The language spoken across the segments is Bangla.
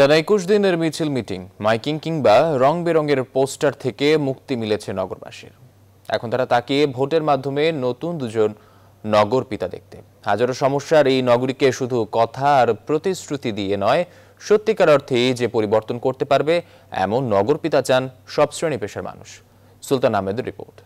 টানা একুশ দিনের মিছিল মিটিং মাইকিং কিংবা রং বেরঙের পোস্টার থেকে মুক্তি মিলেছে নগরবাসীর এখন তারা তাকে ভোটের মাধ্যমে নতুন দুজন নগর পিতা দেখতে হাজারো সমস্যার এই নগরীকে শুধু কথা আর প্রতিশ্রুতি দিয়ে নয় সত্যিকার অর্থে যে পরিবর্তন করতে পারবে এমন নগর পিতা চান সব শ্রেণী পেশার মানুষ সুলতান আহমেদের রিপোর্ট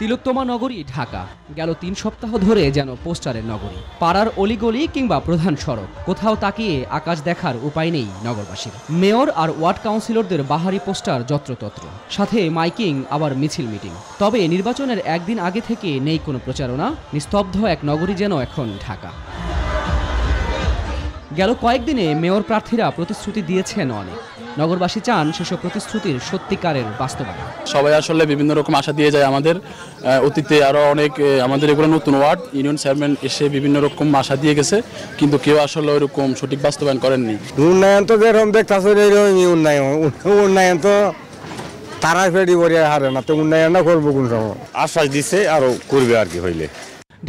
তিলোত্তমা নগরী ঢাকা গেল তিন সপ্তাহ ধরে যেন পোস্টারের নগরী পাড়ার অলিগলি কিংবা প্রধান সড়ক কোথাও তাকিয়ে আকাশ দেখার উপায় নেই নগরবাসীর মেয়র আর ওয়ার্ড কাউন্সিলরদের বাহারি পোস্টার যত্রতত্র সাথে মাইকিং আবার মিছিল মিটিং তবে নির্বাচনের একদিন আগে থেকে নেই কোনো প্রচারণা নিস্তব্ধ এক নগরী যেন এখন ঢাকা গেল কয়েকদিনে মেয়র প্রার্থীরা প্রতিশ্রুতি দিয়েছেন অনেক নগরবাসী চান সেসব প্রতিশ্রুতির সত্যিকারের বাস্তবায়ন সবাই আসলে বিভিন্ন রকম আশা দিয়ে যায় আমাদের অতীতে আরও অনেক আমাদের এগুলো নতুন ওয়ার্ড ইউনিয়ন চেয়ারম্যান এসে বিভিন্ন রকম আশা দিয়ে গেছে কিন্তু কেউ আসলে ওইরকম সঠিক বাস্তবায়ন করেননি উন্নয়ন তো যেরকম দেখতেছে উন্নয়ন উন্নয়ন তো তারা ফেরি বড়ি হারে না তো উন্নয়ন না করবো কোন আশ্বাস দিছে আরও করবে আর কি হইলে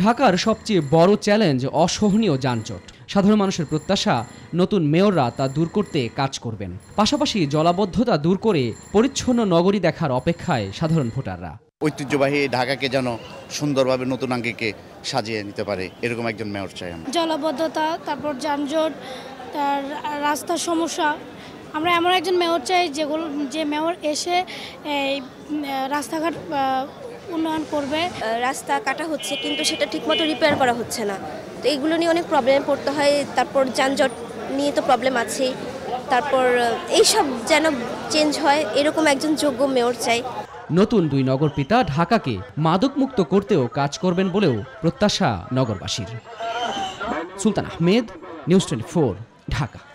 ঢাকার সবচেয়ে বড় চ্যালেঞ্জ অসহনীয় যানজট সাধারণ মানুষের প্রত্যাশা নতুন মেয়ররা তা দূর করতে কাজ করবেন পাশাপাশি জলাবদ্ধতা দূর করে পরিচ্ছন্ন নগরী দেখার অপেক্ষায় সাধারণ ভোটাররা ঐতিহ্যবাহী ঢাকাকে যেন সুন্দরভাবে নতুন আঙ্গিকে সাজিয়ে নিতে পারে এরকম একজন মেয়র চাই আমি জলাবদ্ধতা তারপর যানজট তার রাস্তার সমস্যা আমরা এমন একজন মেয়র চাই যেগুলো যে মেয়র এসে এই রাস্তাঘাট উন্নয়ন করবে রাস্তা কাটা হচ্ছে কিন্তু সেটা ঠিকমতো রিপেয়ার করা হচ্ছে না তো এইগুলো নিয়ে অনেক প্রবলেম পড়তে হয় তারপর যানজট নিয়ে তো প্রবলেম আছেই তারপর এইসব যেন চেঞ্জ হয় এরকম একজন যোগ্য মেয়র চাই নতুন দুই নগরপিতা ঢাকাকে মাদকমুক্ত করতেও কাজ করবেন বলেও প্রত্যাশা নগরবাসীর সুলতান আহমেদ নিউজ টোয়েন্টি ঢাকা